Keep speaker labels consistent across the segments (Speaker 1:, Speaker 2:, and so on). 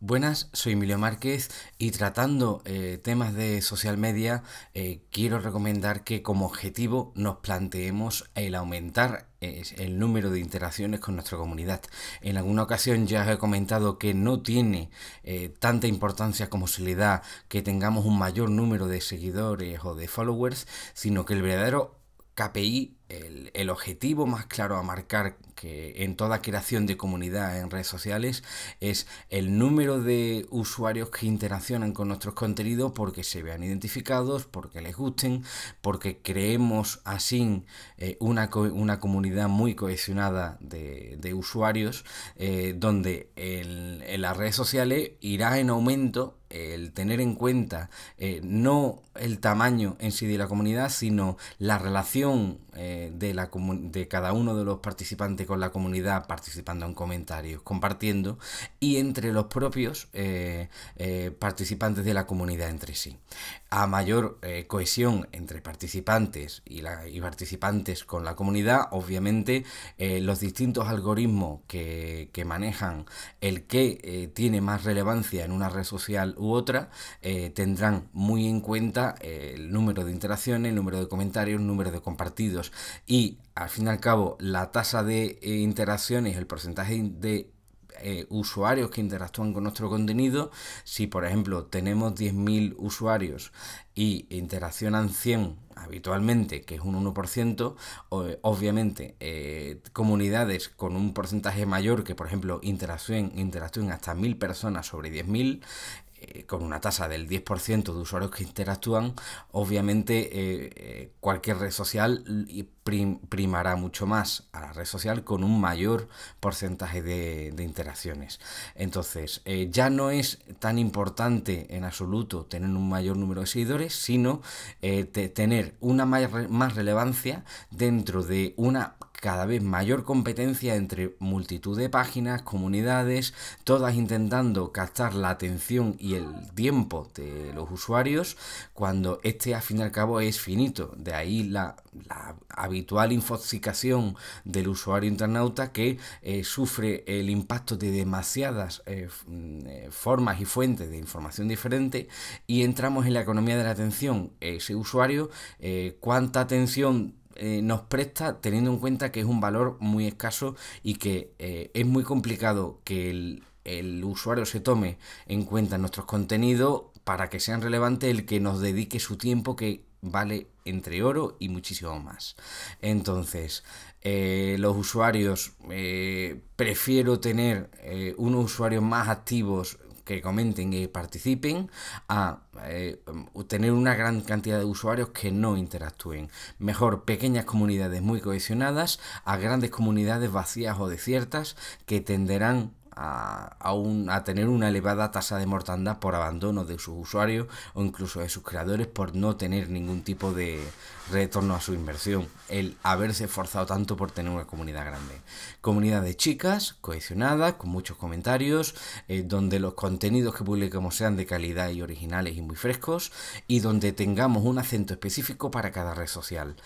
Speaker 1: Buenas, soy Emilio Márquez y tratando eh, temas de social media eh, quiero recomendar que como objetivo nos planteemos el aumentar eh, el número de interacciones con nuestra comunidad. En alguna ocasión ya os he comentado que no tiene tanta importancia como se le da que tengamos un mayor número de seguidores o de followers, sino que el verdadero KPI el, objetivo más claro a marcar que en toda creación de comunidad en redes sociales es el número de usuarios que interaccionan con nuestros contenidos porque se vean identificados, porque les gusten, porque creemos así eh, una, comunidad muy cohesionada de, de usuarios eh, donde en las redes sociales irá en aumento el tener en cuenta eh, no el tamaño en sí de la comunidad, sino la relación eh, de, la de cada uno de los participantes con la comunidad, participando en comentarios, compartiendo, y entre los propios eh, participantes de la comunidad entre sí. A mayor cohesión entre participantes y, participantes con la comunidad, obviamente los distintos algoritmos que, manejan el que tiene más relevancia en una red social otra, eh, tendrán muy en cuenta eh, el número de interacciones, el número de comentarios, el número de compartidos y al fin y al cabo la tasa de eh, interacciones, el porcentaje de usuarios que interactúan con nuestro contenido. Si, por ejemplo, tenemos 10.000 usuarios y interaccionan 100 habitualmente, que es un 1%, obviamente comunidades con un porcentaje mayor que, por ejemplo, interactúen, interactúen hasta 1.000 personas sobre 10.000, eh, con una tasa del 10% de usuarios que interactúan, obviamente eh, eh, cualquier red social primará mucho más a la red social con un mayor porcentaje de, interacciones. Entonces, ya no es tan importante en absoluto tener un mayor número de seguidores, sino tener una mayor, más relevancia dentro de una cada vez mayor competencia entre multitud de páginas, comunidades, todas intentando captar la atención y el tiempo de los usuarios, cuando este al fin y al cabo es finito. De ahí la, habitual infoxicación del usuario internauta que eh, sufre el impacto de demasiadas eh, mm, eh, formas y fuentes de información diferente y entramos en la economía de la atención. Ese usuario, cuánta atención eh, nos presta teniendo en cuenta que es un valor muy escaso y que eh, es muy complicado que el, usuario se tome en cuenta nuestros contenidos para que sean relevantes el que nos dedique su tiempo que vale entre oro y muchísimo más. Entonces, eh, los usuarios, prefiero tener unos usuarios más activos que comenten y participen a eh, tener una gran cantidad de usuarios que no interactúen. Mejor pequeñas comunidades muy cohesionadas a grandes comunidades vacías o desiertas que tenderán a, a, a, tener una elevada tasa de mortandad por abandono de sus usuarios o incluso de sus creadores por no tener ningún tipo de, retorno a su inversión, el haberse esforzado tanto por tener una comunidad grande. Comunidad de chicas, cohesionadas, con muchos comentarios, eh, donde los contenidos que publiquemos sean de calidad y originales y muy frescos, y donde tengamos un acento específico para cada red social.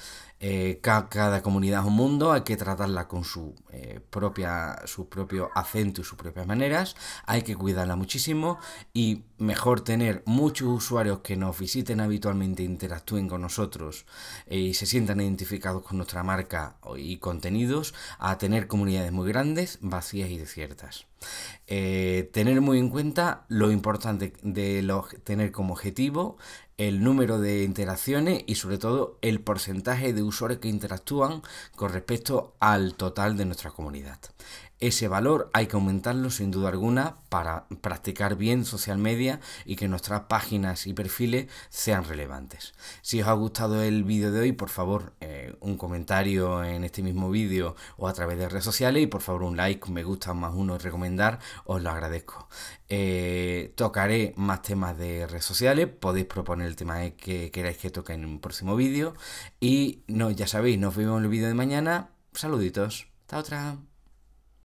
Speaker 1: Eh, cada comunidad es un mundo, hay que tratarla con su, eh, propia, su propio acento y sus propias maneras, hay que cuidarla muchísimo y mejor tener muchos usuarios que nos visiten habitualmente e interactúen con nosotros eh, y se sientan identificados con nuestra marca y contenidos a tener comunidades muy grandes, vacías y desiertas. Eh, tener muy en cuenta lo importante de lo, tener como objetivo el número de interacciones y sobre todo el porcentaje de usuarios que interactúan con respecto al total de nuestra comunidad. Ese valor hay que aumentarlo sin duda alguna para practicar bien social media y que nuestras páginas y perfiles sean relevantes. Si os ha gustado el vídeo de hoy, por favor, eh, un comentario en este mismo vídeo o a través de redes sociales y por favor un like, me gusta más uno, recomendación dar os lo agradezco. Eh, tocaré más temas de redes sociales, podéis proponer el tema que queráis que toque en un próximo vídeo. Y no, ya sabéis, nos vemos en el vídeo de mañana. Saluditos. Hasta otra.